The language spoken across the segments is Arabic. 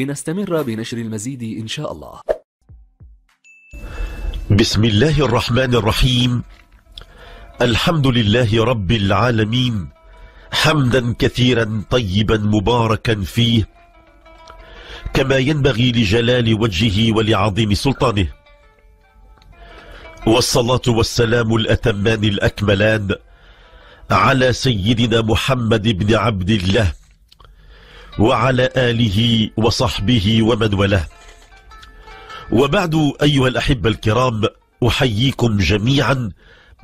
لنستمر بنشر المزيد إن شاء الله بسم الله الرحمن الرحيم الحمد لله رب العالمين حمدا كثيرا طيبا مباركا فيه كما ينبغي لجلال وجهه ولعظيم سلطانه والصلاة والسلام الأتمان الأكملان على سيدنا محمد بن عبد الله وعلى آله وصحبه ومن والاه وبعد أيها الأحبة الكرام أحييكم جميعا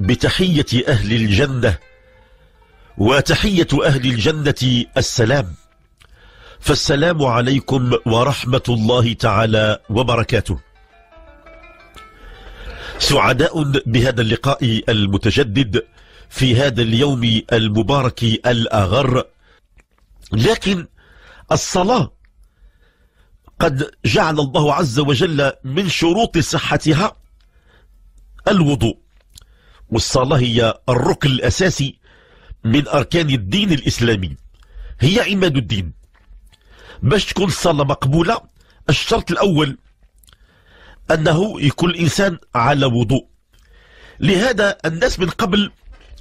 بتحية أهل الجنة وتحية أهل الجنة السلام فالسلام عليكم ورحمة الله تعالى وبركاته سعداء بهذا اللقاء المتجدد في هذا اليوم المبارك الأغر لكن الصلاة قد جعل الله عز وجل من شروط صحتها الوضوء والصلاة هي الركن الأساسي من أركان الدين الإسلامي هي عماد الدين باش تكون الصلاة مقبولة الشرط الأول أنه يكون الإنسان على وضوء لهذا الناس من قبل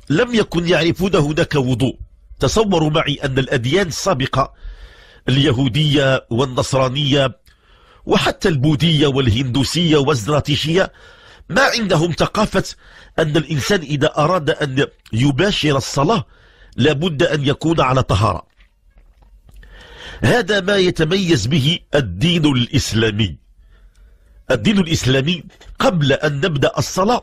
لم يكن يعرفون هناك وضوء تصوروا معي أن الأديان السابقة اليهودية والنصرانية وحتى البوذية والهندوسية والزراتيشية ما عندهم ثقافة أن الإنسان إذا أراد أن يباشر الصلاة لابد أن يكون على طهارة هذا ما يتميز به الدين الإسلامي الدين الإسلامي قبل أن نبدأ الصلاة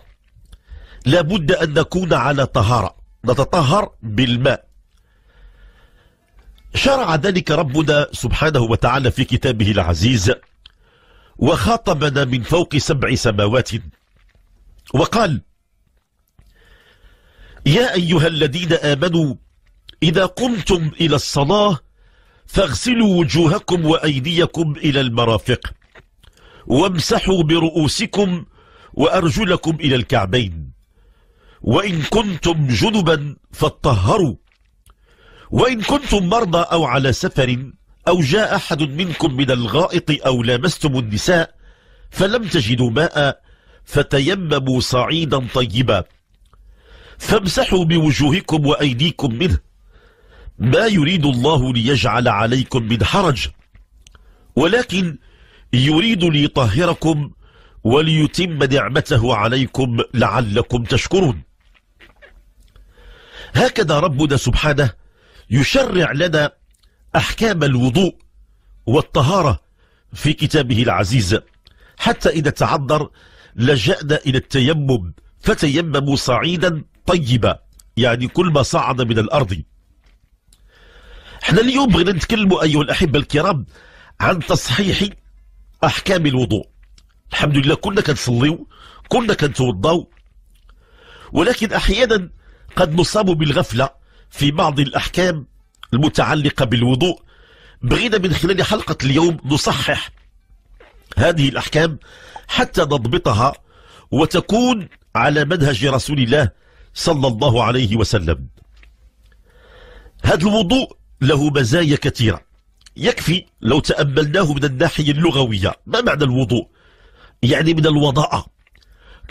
لابد أن نكون على طهارة نتطهر بالماء شرع ذلك ربنا سبحانه وتعالى في كتابه العزيز وخاطبنا من فوق سبع سماوات وقال يا أيها الذين آمنوا إذا قمتم إلى الصلاة فاغسلوا وجوهكم وأيديكم إلى المرافق وامسحوا برؤوسكم وأرجلكم إلى الكعبين وإن كنتم جنبا فاتطهروا وإن كنتم مرضى أو على سفر أو جاء أحد منكم من الغائط أو لامستم النساء فلم تجدوا ماء فتيمموا صعيدا طيبا فامسحوا بوجوهكم وأيديكم منه ما يريد الله ليجعل عليكم من حرج ولكن يريد ليطهركم وليتم نعمته عليكم لعلكم تشكرون هكذا ربنا سبحانه يشرع لنا أحكام الوضوء والطهارة في كتابه العزيز حتى إذا تعذر لجأنا إلى التيمم فتيمموا صعيدا طيبا يعني كل ما صعد من الأرض احنا اليوم بغينا نتكلموا أيها الأحبة الكرام عن تصحيح أحكام الوضوء الحمد لله كلنا كنصليو كلنا كنتوضاو ولكن أحيانا قد نصاب بالغفلة في بعض الأحكام المتعلقة بالوضوء بغينا من خلال حلقة اليوم نصحح هذه الأحكام حتى نضبطها وتكون على منهج رسول الله صلى الله عليه وسلم هذا الوضوء له مزايا كثيرة يكفي لو تأملناه من الناحية اللغوية ما معنى الوضوء يعني من الوضاءة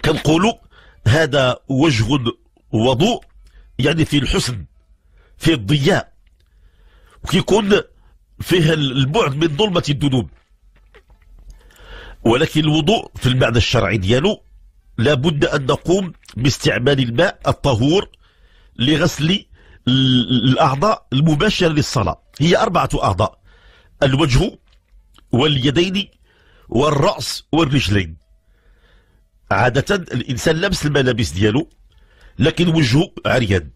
كنقولوا هذا وجه وضوء يعني في الحسن فيه الضياء وكيكون فيه البعد من ظلمة الذنوب ولكن الوضوء في المعنى الشرعي ديالو لابد أن نقوم باستعمال الماء الطهور لغسل الأعضاء المباشرة للصلاة هي أربعة أعضاء الوجه واليدين والرأس والرجلين عادة الإنسان لابس الملابس ديالو لكن وجهه عريان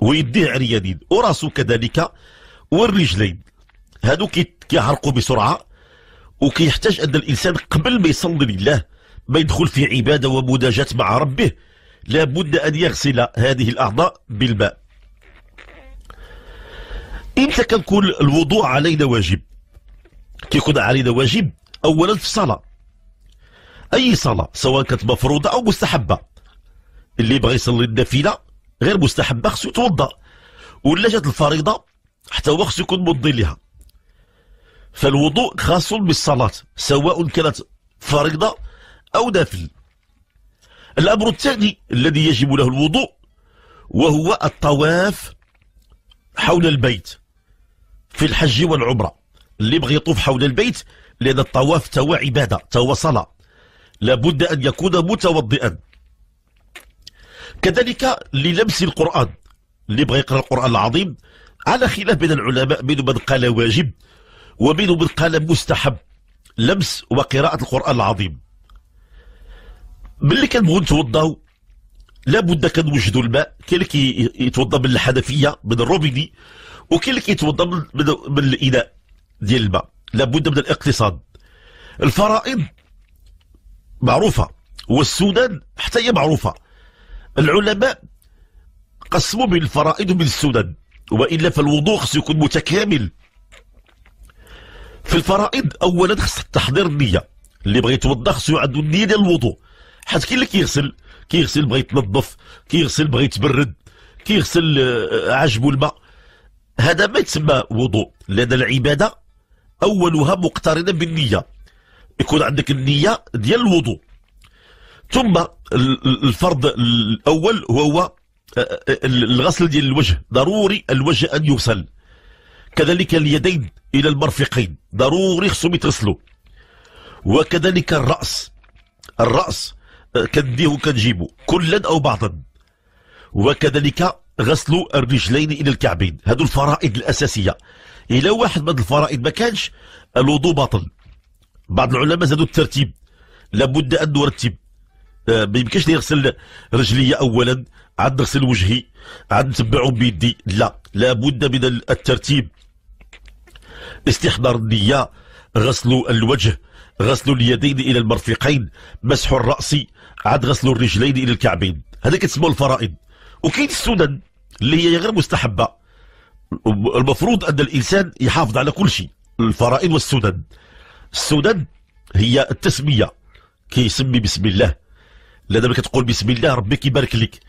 ويديه عريانين وراسه كذلك والرجلين هادو كيعرقوا بسرعة وكيحتاج أن الإنسان قبل ما يصلي لله ما يدخل في عبادة ومداجات مع ربه لابد أن يغسل هذه الأعضاء بالماء إمتى كنكون الوضوء علينا واجب كيكون علينا واجب أولا في الصلاة أي صلاة سواء كانت مفروضة أو مستحبة اللي بغى يصلي النافلة غير مستحبه خصو يتوضا ولا جات الفريضه حتى هو خصو يكون مضي لها فالوضوء خاص بالصلاه سواء كانت فريضه او نافل الامر الثاني الذي يجب له الوضوء وهو الطواف حول البيت في الحج والعمره اللي بغي يطوف حول البيت لان الطواف توا عباده توا صلاه لابد ان يكون متوضئا كذلك للمس القرآن اللي بغى يقرأ القرآن العظيم على خلاف بين العلماء بين من قال واجب وبين من قال مستحب لمس وقراءة القرآن العظيم ملي كنبغيو نتوضاو لابد كنوجدوا الماء كاين اللي كيتوضا من الحنفيه من الروبيني وكاين اللي كيتوضا من, من الاناء ديال الماء لابد من الاقتصاد الفرائض معروفه والسنن حتى هي معروفه العلماء قسموا بالفرائض السنن وإلا فالوضوء خصو يكون متكامل في الفرائض أولا خص تحضير النية اللي بغى يتوضا خصو عنده النية ديال الوضوء حيت كاين اللي كيغسل كيغسل بغى يتنظف كيغسل بغى يتبرد كيغسل آه، عجبو الماء هذا ما يتسمى وضوء لأن العبادة أولها مقترنة بالنية يكون عندك النية ديال الوضوء ثم الفرض الأول وهو آه، آه، الغسل ديال الوجه ضروري الوجه أن يغسل كذلك اليدين إلى المرفقين ضروري خصهم يتغسلوا وكذلك الرأس الرأس آه، كنديه وكنجيبه كلا أو بعضا وكذلك غسل الرجلين إلى الكعبين هذو الفرائض الأساسية إلى واحد من الفرائض ما كانش الوضوء باطل بعض العلماء زادوا الترتيب لابد أن نرتب آه، ما يمكنش رجلي اولا عاد نغسل وجهي عاد نتبعهم بيدي لا لابد من الترتيب استحضار النيه غسل الوجه غسل اليدين الى المرفقين مسح الراس عاد غسل الرجلين الى الكعبين هذا كتسمو الفرائض وكاين السنن اللي هي غير مستحبه المفروض ان الانسان يحافظ على كل شيء الفرائض والسنن السنن هي التسميه كيسمي بسم الله لا دابا كتقول بسم الله ربي كيبارك لك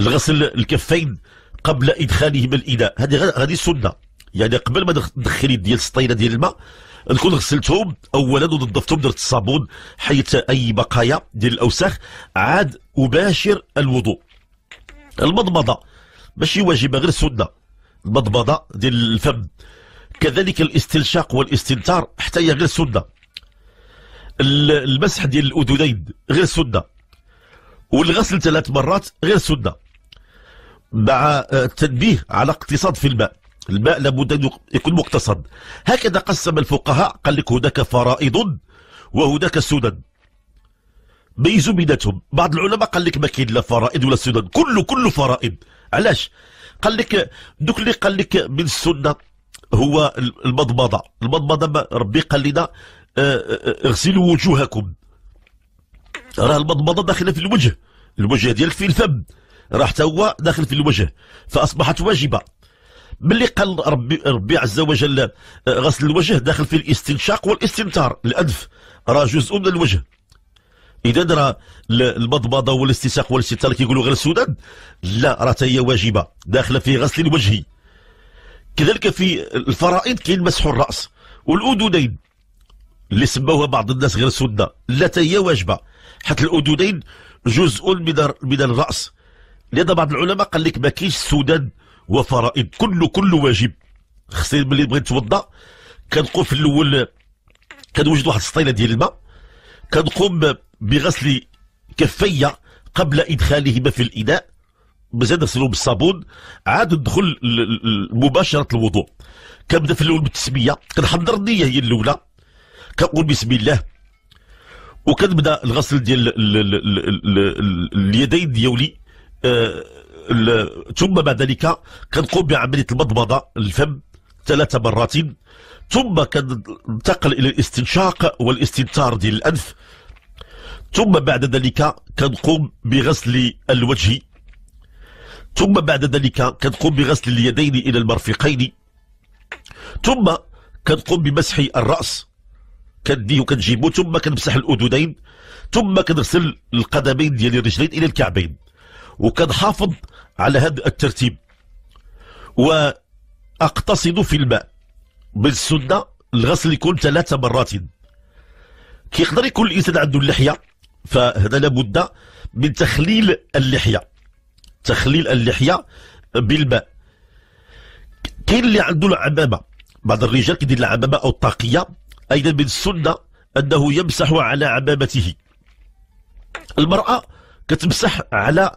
الغسل الكفين قبل ادخالهما الاناء هذه هذه سنه يعني قبل ما يد ديال السطيله ديال الماء نكون غسلتهم اولا ونظفتهم درت الصابون حيت اي بقايا ديال الاوساخ عاد اباشر الوضوء المضمضه ماشي واجبه غير سنه المضمضه ديال الفم كذلك الاستنشاق والاستنثار حتى هي غير سنه المسح ديال الاذنين غير سنه والغسل ثلاث مرات غير سنه مع آه، التنبيه على اقتصاد في الماء الماء لابد ان يكون مقتصد هكذا قسم الفقهاء قال لك هناك فرائض وهناك سنن ميزوا بيناتهم بعض العلماء قال لك ما كاين لا فرائض ولا سنن كله كله فرائض علاش قال لك دوك اللي قال لك من السنه هو المضمضه المضمضه ربي قال لنا آه، آه، اغسلوا وجوهكم راه البضبضه داخله في الوجه الوجه ديالك في الفم راه حتى هو داخل في الوجه فاصبحت واجبه ملي قال ربي, ربي عز وجل آه، غسل الوجه داخل في الاستنشاق والاستمتار الانف راه جزء من الوجه اذا راه البضبضه والاستنشاق والاستمتار كيقولوا غير السودان لا راه هي واجبه داخله في غسل الوجه كذلك في الفرائض كاين مسح الراس والاذنين اللي سموها بعض الناس غير سنه لا هي واجبه حتى الأذنين جزء من الرأس لهذا بعض العلماء قال لك ما كاينش سنن وفرائض كله كله واجب خصني ملي بغيت نتوضا كنقول في الأول كنوجد واحد السطيله ديال الماء كنقوم بغسل كفي قبل إدخالهما في الإناء مزال نغسلهم بالصابون عاد ندخل مباشرة الوضوء كنبدا في الأول بالتسمية كنحضر النية هي الأولى كنقول بسم الله وكتبدا الغسل ديال اليدين ديولي آه، ثم بعد ذلك كنقوم بعمليه البضبضه الفم ثلاث مرات ثم كننتقل الى الاستنشاق والاستنثار ديال الانف ثم بعد ذلك كنقوم بغسل الوجه ثم بعد ذلك كنقوم بغسل اليدين الى المرفقين ثم كنقوم بمسح الراس كديه وكتجيبو ثم كنمسح الاذنين ثم كنغسل القدمين ديال الرجلين الى الكعبين وكنحافظ على هذا الترتيب واقتصد في الماء بالسنه الغسل يكون ثلاث مرات كيقدر يكون الانسان عنده اللحيه فهذا لابد من تخليل اللحيه تخليل اللحيه بالماء كاين اللي عنده العمامه بعض الرجال كيدير العمامه او الطاقيه أيضا من السنة أنه يمسح على عبابته المرأة كتمسح على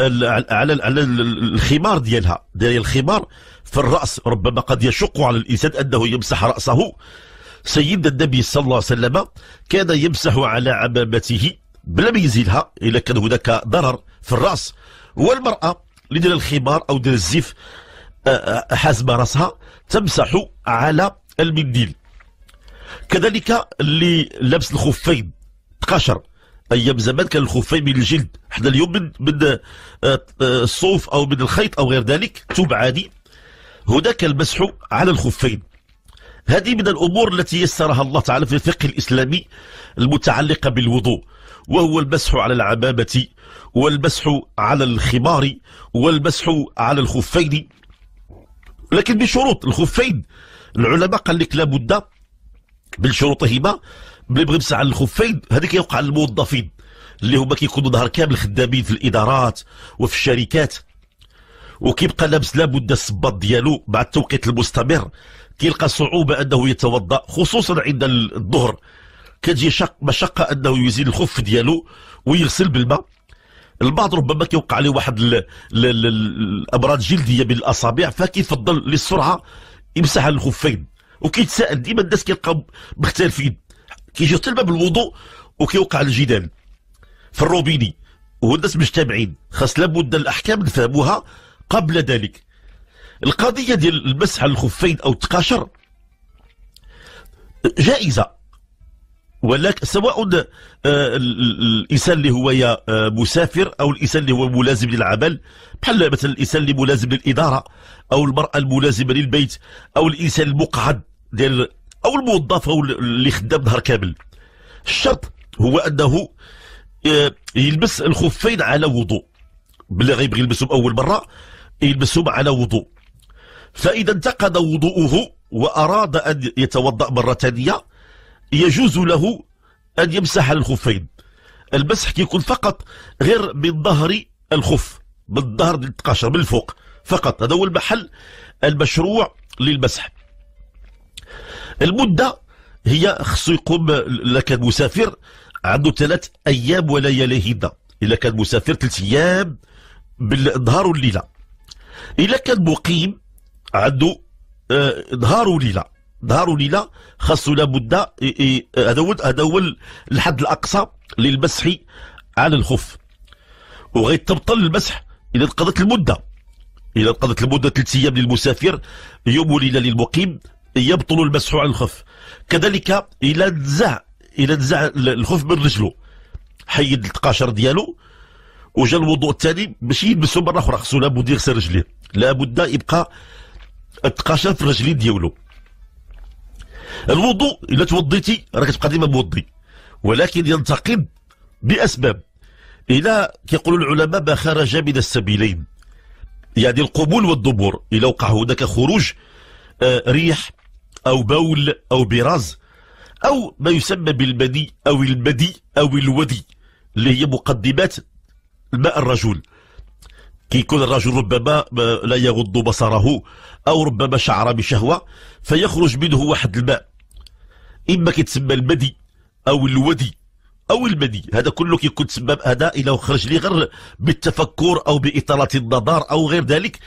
على على الخمار ديالها ديال الخمار في الراس ربما قد يشق على الانسان انه يمسح راسه سيدنا النبي صلى الله عليه وسلم كان يمسح على عمامته بلا ما يزيلها الا كان هناك ضرر في الراس والمراه اللي ديال الخمار او ديال الزيف آه، آه، حاسبه راسها تمسح على المنديل كذلك اللي لابس الخفين تقاشر ايام زمان كان الخفين من الجلد حنا اليوم من, من آه، آه، الصوف او من الخيط او غير ذلك ثوب عادي هناك المسح على الخفين هذه من الامور التي يسرها الله تعالى في الفقه الاسلامي المتعلقه بالوضوء وهو المسح على العمامه والمسح على الخمار والمسح على الخفين لكن بشروط الخفين العلماء قال لك لابد بالشروطهما يمسح على الخفين هذا كيوقع للموظفين اللي هما كيكونوا نهار كامل خدامين في الادارات وفي الشركات وكيبقى لابس لابد الصباط ديالو مع التوقيت المستمر كيلقى صعوبه انه يتوضا خصوصا عند الظهر كتجي شق مشقه انه يزيل الخف ديالو ويغسل بالماء البعض ربما كيوقع عليه واحد الامراض جلديه بالاصابع فكيفضل للسرعه يمسح الخفين وكيتساءل ديما الناس كيلقاو مختلفين كيجيو حتى لباب الوضوء وكيوقع الجدال في الروبيني وهو الناس مجتمعين خاص لابد الاحكام نفهموها قبل ذلك القضيه ديال المسح على الخفين او التقاشر جائزه ولكن سواء آه، الانسان اللي هو يا آه، مسافر او الانسان اللي هو ملازم للعمل بحال مثلا الانسان اللي ملازم للاداره او المراه الملازمه للبيت او الانسان المقعد ديال او الموظف او اللي خدام نهار كامل الشرط هو انه آه، يلبس الخفين على وضوء بلا غيبغي يلبسهم اول مره يلبسهم على وضوء فاذا انتقد وضوءه واراد ان يتوضا مره ثانيه يجوز له ان يمسح على الخفين المسح كيكون فقط غير من ظهر الخف من ظهر من الفوق فقط هذا هو المحل المشروع للمسح المدة هي خصو يقوم إلا كان مسافر عنده ثلاث أيام ولياليهن إلا كان مسافر ثلاث أيام بالنهار والليلة إلا كان مقيم عنده آه، نهار وليلة نهار وليلة خاصو لابد هذا هو هذا هو الحد الأقصى للمسح على الخف وغيتبطل المسح إذا انقضت المدة إذا انقضت المدة ثلاث أيام للمسافر يوم وليلة للمقيم يبطل المسح عن الخف كذلك إلى نزع إلى نزع الخف من رجله حيد التقاشر ديالو وجا الوضوء الثاني ماشي يلبسو مره اخرى خصو لابد يغسل رجليه لابد يبقى التقاشر في الرجلين ديالو الوضوء الا توضيتي راك تبقى ديما موضي ولكن ينتقد باسباب الى كيقولوا العلماء ما خرج من السبيلين يعني القبول والدبور الى وقع هناك خروج آه، ريح أو بول أو براز أو ما يسمى بالبدي أو البدي أو الودي اللي هي مقدمات ماء الرجل كي يكون الرجل ربما لا يغض بصره أو ربما شعر بشهوة فيخرج منه واحد الماء إما كيتسمى البدي أو الودي أو البدي هذا كله كيكون تسمى هذا إلى خرج لي غير بالتفكر أو بإطالة النظر أو غير ذلك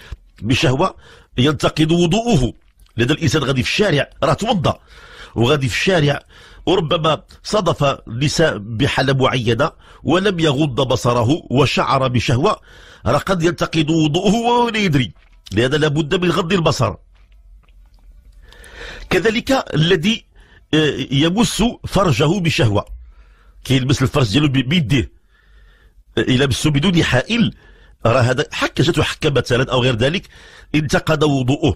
بشهوة ينتقد وضوءه لدى الانسان غادي في الشارع راه توضا وغادي في الشارع وربما صدف النساء بحالة معينة ولم يغض بصره وشعر بشهوة راه قد ينتقد وضوءه ولا يدري لهذا لابد من غض البصر كذلك الذي آه، يمس فرجه بشهوة كيلمس الفرج ديالو بيديه إلا آه، بدون حائل راه هذا حك جاته حكة مثلا أو غير ذلك انتقد وضوءه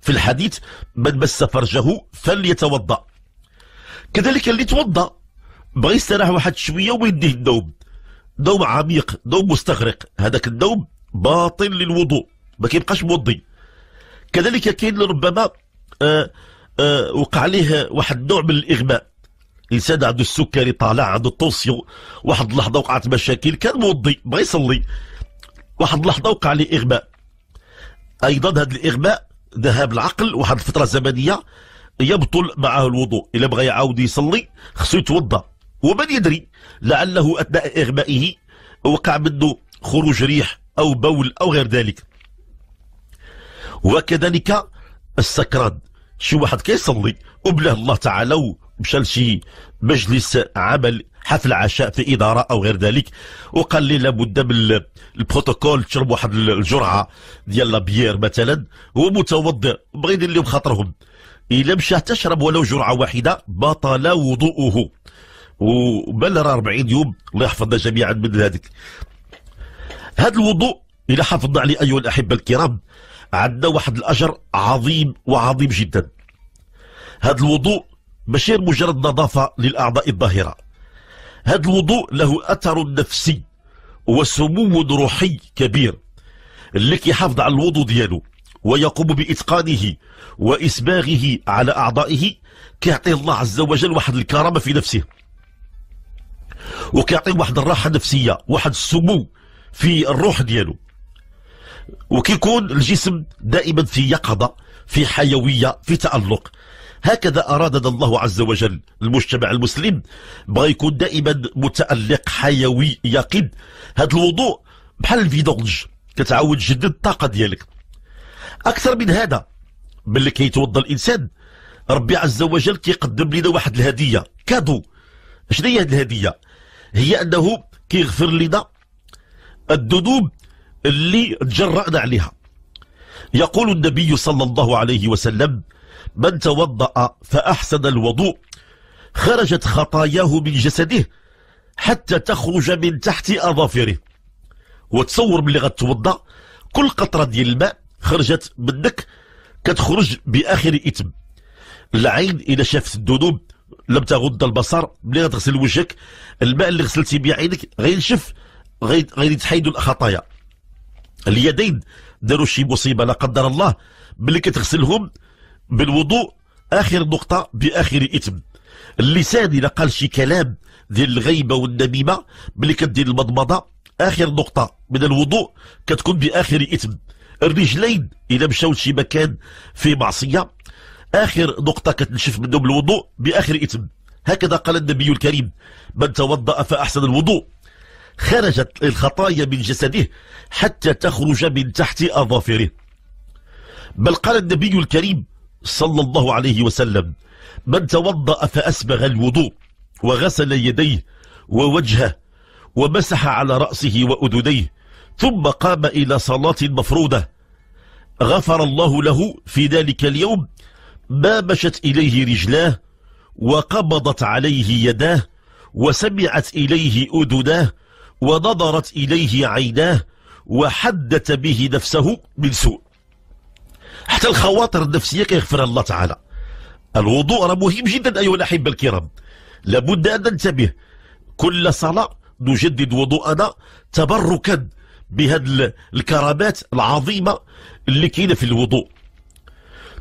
في الحديث من مس فرجه فليتوضا كذلك اللي توضا بغى يستراح واحد شويه ويديه النوم نوم عميق نوم مستغرق هذاك النوم باطل للوضوء ما كيبقاش موضي كذلك كاين ربما آآ آه، آآ آه، وقع عليه واحد النوع من الاغماء الانسان عنده السكري طالع عنده التونسيون واحد اللحظه وقعت مشاكل كان موضي بغى يصلي واحد اللحظه وقع عليه اغماء ايضا هذا الاغماء ذهاب العقل واحد الفتره زمنيه يبطل معه الوضوء الا بغى يعاود يصلي خصو يتوضا ومن يدري لعله اثناء اغمائه وقع منه خروج ريح او بول او غير ذلك وكذلك السكران شي واحد كيصلي وبله الله تعالى ومشى لشي مجلس عمل حفل عشاء في إدارة أو غير ذلك وقال لي لابد بالبروتوكول تشرب واحد الجرعة ديال لابيير مثلا هو متوضع بغي يدير لهم خاطرهم إلا مشى تشرب ولو جرعة واحدة بطل وضوءه وبل راه 40 يوم الله يحفظنا جميعا من هذيك هذا الوضوء إلا حافظنا عليه أيها الأحبة الكرام عندنا واحد الأجر عظيم وعظيم جدا هذا الوضوء ماشي مجرد نظافة للأعضاء الظاهرة هذا الوضوء له أثر نفسي وسمو روحي كبير اللي كيحافظ على الوضوء ديالو ويقوم بإتقانه وإسباغه على أعضائه كيعطي الله عز وجل واحد الكرامة في نفسه وكيعطي واحد الراحة نفسية واحد السمو في الروح ديالو وكيكون الجسم دائما في يقظة في حيوية في تألق هكذا أرادنا الله عز وجل المجتمع المسلم بغى يكون دائما متألق حيوي يقين هذا الوضوء بحال الفيدونج كتعاود تجدد الطاقة ديالك أكثر من هذا ملي كيتوضا الإنسان ربي عز وجل كيقدم لنا واحد الهدية كادو شنو هي هذه الهدية هي أنه كيغفر لنا الذنوب اللي تجرأنا عليها يقول النبي صلى الله عليه وسلم من توضأ فأحسن الوضوء خرجت خطاياه من جسده حتى تخرج من تحت أظافره وتصور ملي غتوضا كل قطرة ديال الماء خرجت منك كتخرج بآخر إثم العين إذا شافت الذنوب لم تغض البصر ملي غتغسل وجهك الماء اللي غسلتي به عينك غينشف غيتحيدوا الخطايا اليدين داروا شي مصيبه لا قدر الله ملي كتغسلهم بالوضوء اخر نقطه باخر اثم اللسان الا قال شي كلام ديال الغيبه والنميمه ملي كدير المضمضه اخر نقطه من الوضوء كتكون باخر اثم الرجلين الا مشاو لشي مكان في معصيه اخر نقطه كتنشف منهم الوضوء باخر اثم هكذا قال النبي الكريم من توضا فاحسن الوضوء خرجت الخطايا من جسده حتى تخرج من تحت اظافره بل قال النبي الكريم صلى الله عليه وسلم من توضأ فأسبغ الوضوء وغسل يديه ووجهه ومسح على رأسه وأذنيه ثم قام إلى صلاة مفروضة غفر الله له في ذلك اليوم ما مشت إليه رجلاه وقبضت عليه يداه وسمعت إليه أذناه ونظرت إليه عيناه وحدت به نفسه من سوء حتى الخواطر النفسية كيغفرها الله تعالى الوضوء راه مهم جدا أيها الأحبة الكرام لابد أن ننتبه كل صلاة نجدد وضوءنا تبركا بهذه الكرامات العظيمة اللي كاينة في الوضوء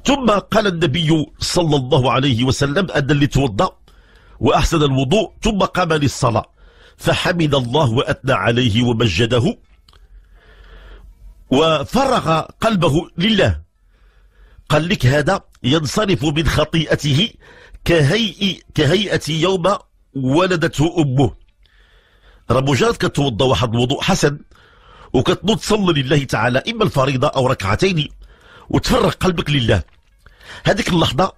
ثم قال النبي صلى الله عليه وسلم أن اللي توضأ وأحسن الوضوء ثم قام للصلاة فحمد الله وأثنى عليه ومجده وفرغ قلبه لله قال لك هذا ينصرف من خطيئته كهيئ كهيئة يوم ولدته أمه راه مجرد كتوضا واحد الوضوء حسن وكتنوض تصلي لله تعالى إما الفريضة أو ركعتين وتفرغ قلبك لله هذيك اللحظة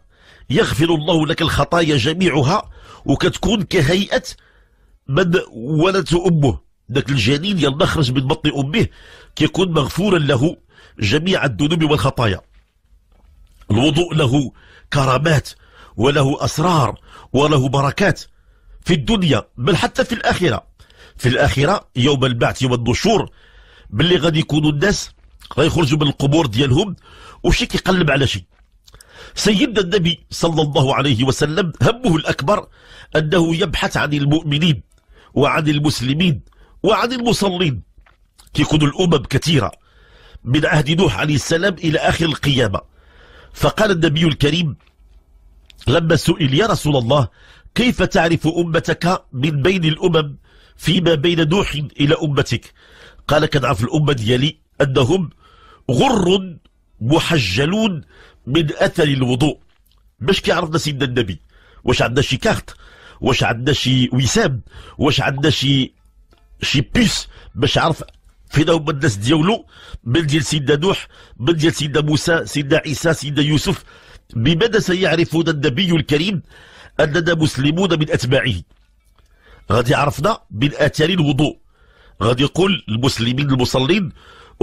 يغفر الله لك الخطايا جميعها وكتكون كهيئة من ولدته أمه ذاك الجنين يلا خرج من بطن أمه كيكون مغفورا له جميع الذنوب والخطايا الوضوء له كرامات وله أسرار وله بركات في الدنيا بل حتى في الآخرة في الآخرة يوم البعث يوم النشور باللي غادي يكونوا الناس غيخرجوا من القبور ديالهم وشي كيقلب على شيء سيدنا النبي صلى الله عليه وسلم همه الأكبر أنه يبحث عن المؤمنين وعن المسلمين وعن المصلين كيكونوا الأمم كثيرة من عهد نوح عليه السلام إلى آخر القيامة فقال النبي الكريم لما سئل يا رسول الله كيف تعرف أمتك من بين الأمم فيما بين نوح إلى أمتك قال كنعرف الأمة ديالي أنهم غر محجلون من أثر الوضوء باش كيعرفنا سيدنا النبي واش عندنا شي كارت واش عندنا شي وسام واش عندنا شي شي بيس باش عرف في ذوب الدس ديولو بل ديال سيدنا نوح بل ديال سيدنا موسى سيدنا عيسى سيدنا يوسف بماذا سيعرفون النبي الكريم أننا مسلمون من أتباعه غادي عرفنا من آثار الوضوء غادي يقول المسلمين المصلين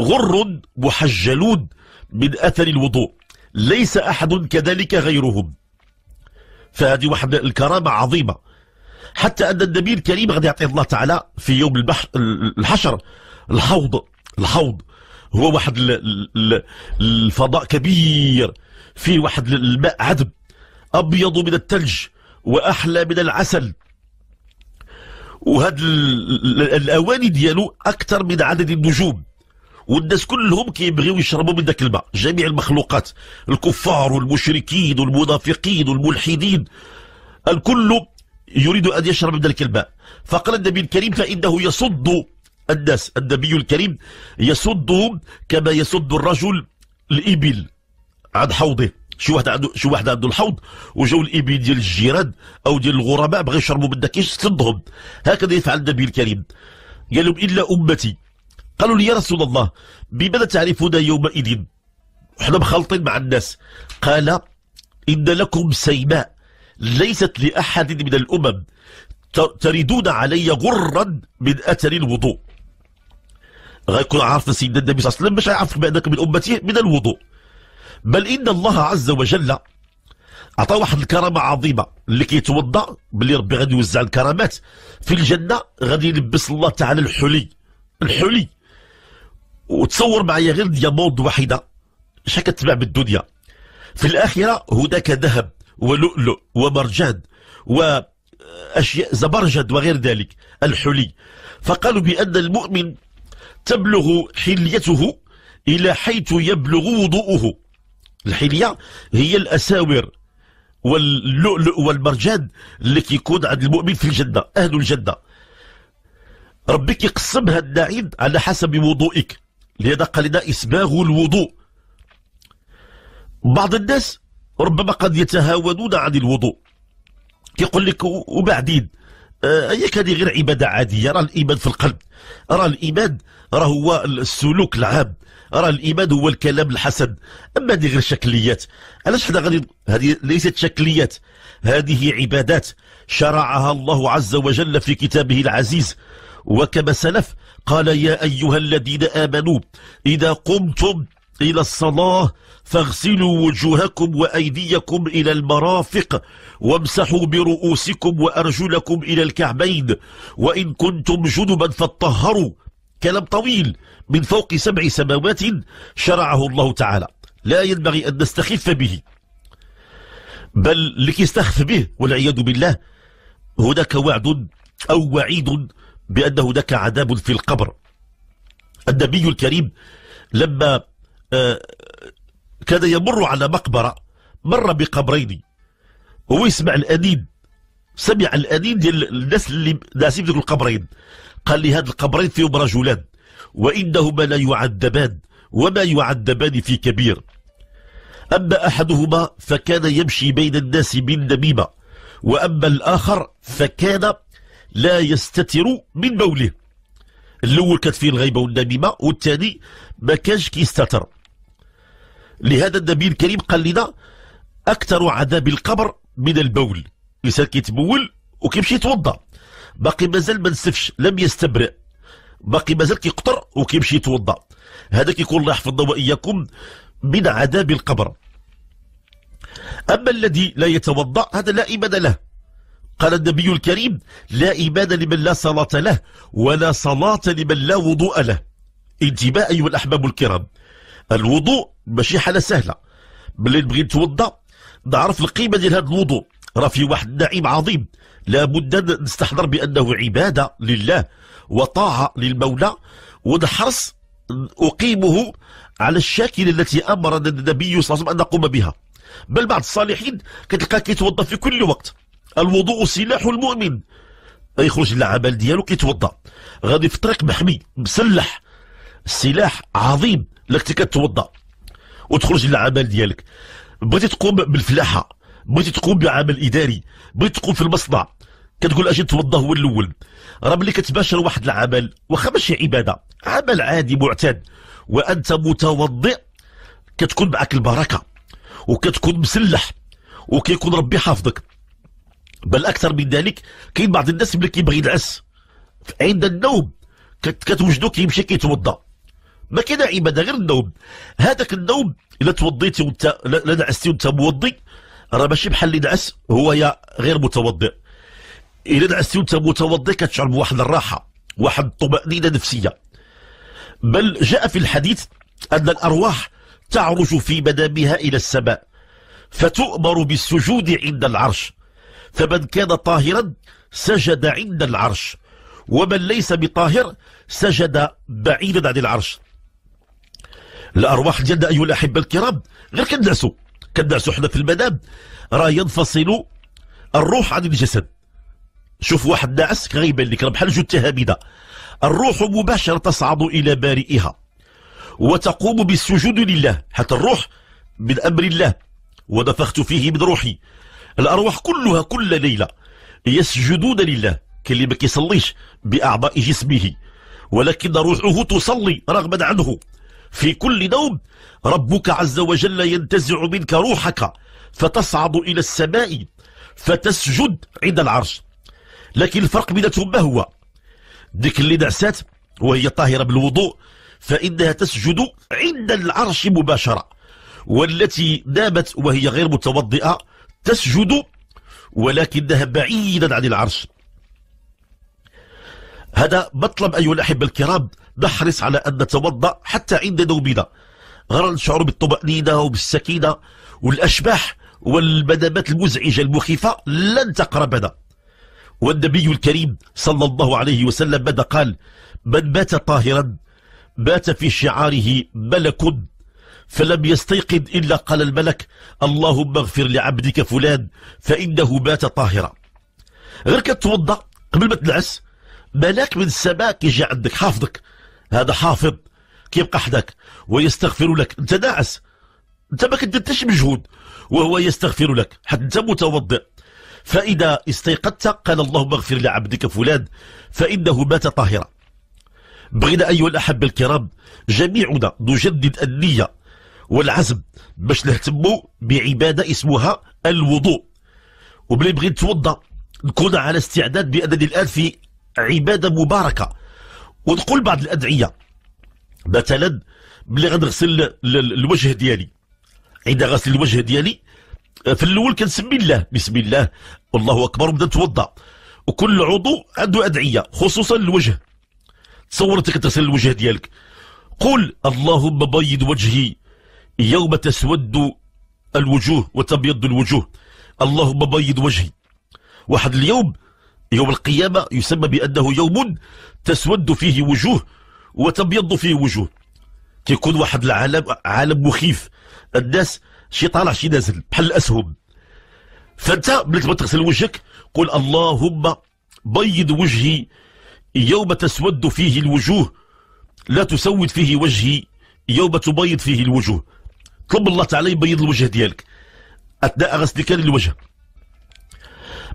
غر محجلون من أثر الوضوء ليس أحد كذلك غيرهم فهذه واحد الكرامة عظيمة حتى أن النبي الكريم غادي يعطيه الله تعالى في يوم البحر الحشر الحوض الحوض هو واحد الفضاء كبير فيه واحد الماء عذب أبيض من الثلج وأحلى من العسل وهاد الأواني ديالو أكثر من عدد النجوم والناس كلهم كيبغيو يشربوا من ذاك الماء جميع المخلوقات الكفار والمشركين والمنافقين والملحدين الكل يريد أن يشرب من ذلك الماء فقال النبي الكريم فإنه يصد الداس النبي الكريم يصدهم كما يصد الرجل الإبل عن حوضه شي واحد عنده شي واحد عنده الحوض وجاو الابل ديال الجيران او ديال الغرباء بغا يشربوا من داك يصدهم هكذا يفعل النبي الكريم قال لهم الا امتي قالوا لي يا رسول الله بماذا تعرفون يومئذ احنا مخلطين مع الناس قال ان لكم سيماء ليست لاحد من الامم تردون علي غرا من اثر الوضوء غيكون عارف سيدنا النبي صلى الله عليه وسلم مش يعرف بأنك من امته من الوضوء بل إن الله عز وجل اعطى واحد الكرامه عظيمه اللي كيتوضا باللي ربي غادي يوزع الكرامات في الجنه غادي يلبس الله تعالى الحلي الحلي وتصور معايا غير دياموند واحده اش كتباع بالدنيا في الاخره هناك ذهب ولؤلؤ ومرجان واشياء آه، زبرجد وغير ذلك الحلي فقالوا بان المؤمن تبلغ حليته إلى حيث يبلغ وضوءه الحلية هي الأساور واللؤلؤ والمرجاد اللي كيكون عند المؤمن في الجده أهل الجده ربي كيقسم هذا النعيم على حسب وضوئك لهذا قال لنا إسباغ الوضوء بعض الناس ربما قد يتهاونون عن الوضوء كيقول لك وبعدين هيك هذه آه، غير عبادة عادية راه الإيمان في القلب راه الإيمان راه هو السلوك العام راه الإيمان هو الكلام الحسن أما هذه غير شكليات علاش حنا غادي هذه ليست شكليات هذه عبادات شرعها الله عز وجل في كتابه العزيز وكما سلف قال يا أيها الذين آمنوا إذا قمتم إلى الصلاة فاغسلوا وجوهكم وأيديكم إلى المرافق وامسحوا برؤوسكم وأرجلكم إلى الكعبين وإن كنتم جنبا فاتطهروا كلام طويل من فوق سبع سماوات شرعه الله تعالى لا ينبغي أن نستخف به بل لكي استخف به والعياذ بالله هناك وعد أو وعيد بأن هناك عذاب في القبر النبي الكريم لما آه، كان يمر على مقبرة مر بقبرين وهو يسمع الأنين سمع الأنين ديال الناس اللي ناسين ذوك القبرين قال لي هاد القبرين فيهم رجلان وإنهما لا يعذبان وما يعذبان في كبير أما أحدهما فكان يمشي بين الناس من نميمة وأما الآخر فكان لا يستتر من بوله الأول كانت فيه الغيبة والنميمة والثاني ما كانش كيستتر لهذا النبي الكريم قال لنا أكثر عذاب القبر من البول الإنسان كيتبول وكيمشي يتوضا باقي مازال ما نسفش لم يستبرئ باقي مازال كيقطر وكيمشي يتوضا هذا كيكون الله يحفظنا وإياكم من عذاب القبر أما الذي لا يتوضأ هذا لا إيمان له قال النبي الكريم لا إيمان لمن لا صلاة له ولا صلاة لمن لا وضوء له انتباه أيها الأحباب الكرام الوضوء ماشي حاله سهله ملي تبغي تتوضا تعرف القيمه ديال هذا الوضوء راه فيه واحد النعيم عظيم لابد نستحضر بانه عباده لله وطاعه للمولى ونحرص اقيمه على الشاكله التي امرنا النبي صلى الله عليه وسلم ان نقوم بها بل بعض الصالحين كتلقاه كيتوضا في كل وقت الوضوء سلاح المؤمن يخرج للعمل ديالو كيتوضا غادي في طريق محمي مسلح سلاح عظيم لا كنتي كتوضا وتخرج للعمل ديالك بغيتي تقوم بالفلاحه بغيتي تقوم بعمل اداري بغيتي تقوم في المصنع كتقول اجي نتوضا هو الاول راه ملي كتباشر واحد العمل واخا ماشي عباده عمل عادي معتاد وانت متوضئ كتكون معك البركه وكتكون مسلح وكيكون ربي حافظك بل اكثر من ذلك كاين بعض الناس اللي كيبغي يدعس عند النوم كتوجدو كيمشي كيتوضا ما كاين عبادة غير النوم هذاك النوم الا توضيتي وانت لا دعستي وانت موضي راه ماشي بحال اللي دعس هو يا غير متوضئ إذا دعستي وانت متوضئ كتشعر بواحد الراحة واحد الطمأنينة نفسية بل جاء في الحديث أن الأرواح تعرج في منامها إلى السماء فتؤمر بالسجود عند العرش فمن كان طاهرا سجد عند العرش ومن ليس بطاهر سجد بعيدا عن العرش الارواح الجاده ايها الاحبه الكرام غير كندعسوا كندعسوا حنا في المنام راه ينفصل الروح عن الجسد شوف واحد داعس غيبان لك بحال جثه هامده الروح مباشره تصعد الى بارئها وتقوم بالسجود لله حتى الروح من امر الله ونفخت فيه من روحي الارواح كلها كل ليله يسجدون لله كاين اللي ما كيصليش باعضاء جسمه ولكن روحه تصلي رغما عنه في كل نوم ربك عز وجل ينتزع منك روحك فتصعد إلى السماء فتسجد عند العرش لكن الفرق بيناتهم ما هو ديك اللي نعسات وهي طاهرة بالوضوء فإنها تسجد عند العرش مباشرة والتي نامت وهي غير متوضئة تسجد ولكنها بعيدا عن العرش هذا مطلب أيها الأحبة الكرام نحرص على أن نتوضأ حتى عند نومنا غرض نشعر بالطمأنينة وبالسكينة والأشباح والمنامات المزعجة المخيفة لن تقربنا والنبي الكريم صلى الله عليه وسلم ماذا قال من مات طاهرا مات في شعاره ملك فلم يستيقظ إلا قال الملك اللهم اغفر لعبدك فلان فإنه مات طاهرا غير كتوضا قبل ما تنعس ملاك من السماء كيجي عندك حافظك هذا حافظ كيبقى حداك ويستغفر لك انت ناعس انت ما كدرتش مجهود وهو يستغفر لك حتى انت متوضئ فإذا استيقظت قال اللهم اغفر لعبدك فلان فإنه مات طاهرا بغينا أيها الأحبة الكرام جميعنا نجدد النية والعزم باش نهتموا بعبادة اسمها الوضوء وبلي بغيت توضا نكون على استعداد بأنني الآن في عبادة مباركة ونقول بعض الادعيه مثلا بلي غنغسل الوجه ديالي عند غسل الوجه ديالي آه، في الاول كنسمي الله بسم الله والله اكبر وبدا نتوضا وكل عضو عنده ادعيه خصوصا الوجه تصور انت كتغسل الوجه ديالك قل اللهم بيض وجهي يوم تسود الوجوه وتبيض الوجوه اللهم بيض وجهي واحد اليوم يوم القيامة يسمى بأنه يوم تسود فيه وجوه وتبيض فيه وجوه كيكون واحد العالم عالم مخيف الناس شي طالع شي نازل بحال الأسهم فأنت ملي تبغى تغسل وجهك قل اللهم بيض وجهي يوم تسود فيه الوجوه لا تسود فيه وجهي يوم تبيض فيه الوجوه طلب الله تعالى يبيض الوجه ديالك اثناء غسلك للوجه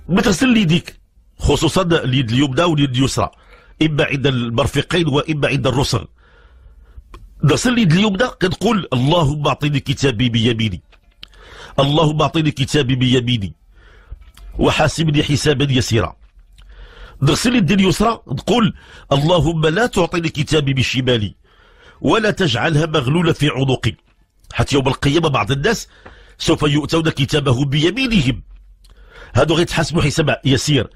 ما تغسل يديك خصوصا اليد اليمنى واليد اليسرى إما عند المرفقين وإما عند الرسل نصل اليد اليمنى كنقول اللهم أعطيني كتابي بيميني اللهم أعطيني كتابي بيميني وحاسبني حسابا يسيرا نغسل يدي اليسرى نقول اللهم لا تعطيني كتابي بشمالي ولا تجعلها مغلولة في عنقي حتى يوم القيامة بعض الناس سوف يؤتون كتابه بيمينهم هادو غيتحاسبوا حساب يسير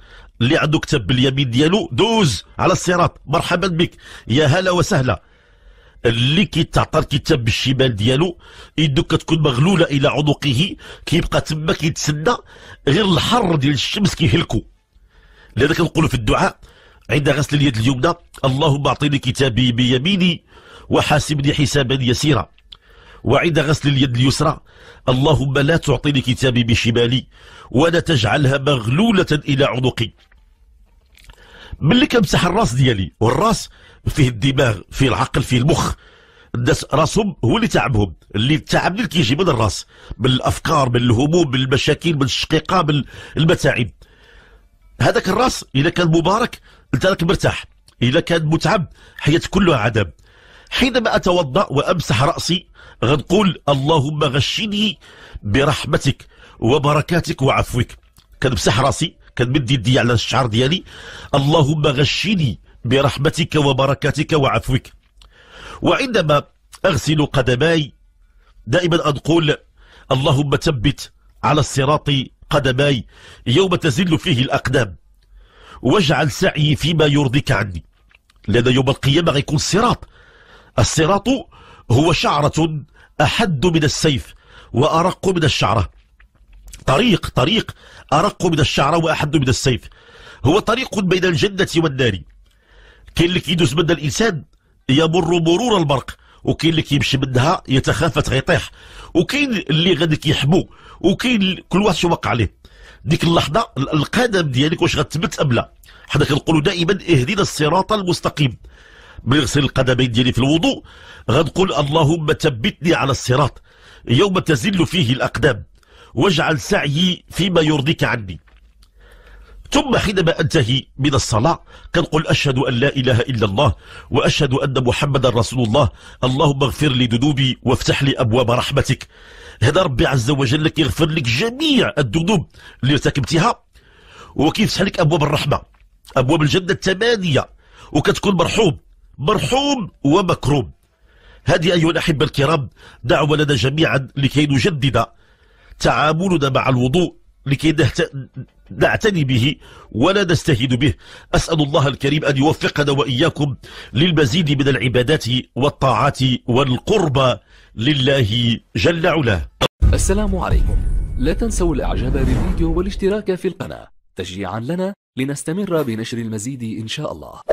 اللي عنده كتاب باليمين ديالو دوز على الصراط مرحبا بك يا هلا وسهلا اللي كيتعطى الكتاب بالشمال ديالو يدك كتكون مغلوله الى عنقه كيبقى تما كيتسنى غير الحر ديال الشمس كيهلكو لذا كنقولوا في الدعاء عند غسل اليد اليمنى اللهم اعطيني كتابي بيميني وحاسبني حسابا يسيرا وعند غسل اليد اليسرى اللهم لا تعطيني كتابي بشمالي ولا تجعلها مغلولة إلى عنقي ملي كنمسح الراس ديالي والراس فيه الدماغ فيه العقل فيه المخ الناس راسهم هو اللي تعبهم اللي التعب اللي كيجي من الراس بالافكار بالهموم بالمشاكل بالشقيقه بالمتاعب هذاك الراس اذا كان مبارك انت راك مرتاح اذا كان متعب حياتك كلها عذاب حينما اتوضا وامسح راسي غنقول اللهم غشني برحمتك وبركاتك وعفوك كنمسح راسي كنمد يدي على الشعر ديالي اللهم غشني برحمتك وبركاتك وعفوك وعندما أغسل قدماي دائما اقول اللهم ثبت على الصراط قدماي يوم تزل فيه الأقدام واجعل سعيي فيما يرضيك عني لأن يوم القيامة غيكون الصراط الصراط هو شعرة أحد من السيف وأرق من الشعرة طريق طريق أرق من الشعر وأحد من السيف هو طريق بين الجنة والنار كاين اللي كيدوز منها الإنسان يمر مرور البرق وكاين اللي كيمشي منها يتخافت غيطيح وكاين اللي غادي كيحبو وكاين كل واحد شو وقع عليه ديك اللحظه القدم ديالك واش غتثبت ام لا حنا كنقولوا دائما اهدنا الصراط المستقيم ملي نغسل القدمين ديالي في الوضوء غنقول اللهم ثبتني على الصراط يوم تزل فيه الاقدام واجعل سعيي فيما يرضيك عني ثم حينما أنتهي من الصلاة كنقول أشهد أن لا إله إلا الله وأشهد أن محمدا رسول الله اللهم اغفر لي ذنوبي وافتح لي أبواب رحمتك هذا ربي عز وجل يغفر لك جميع الذنوب اللي ارتكبتها وكيفتح لك أبواب الرحمة أبواب الجنة الثمانية وكتكون مرحوم مرحوم ومكروم هذه أيها الأحبة الكرام دعوة لنا جميعا لكي نجدد تعاملنا مع الوضوء لكي نعتني به ولا نستهين به أسأل الله الكريم أن يوفقنا وإياكم للمزيد من العبادات والطاعات والقربى لله جل علاه السلام عليكم لا تنسوا الإعجاب بالفيديو والاشتراك في القناة تشجيعا لنا لنستمر بنشر المزيد إن شاء الله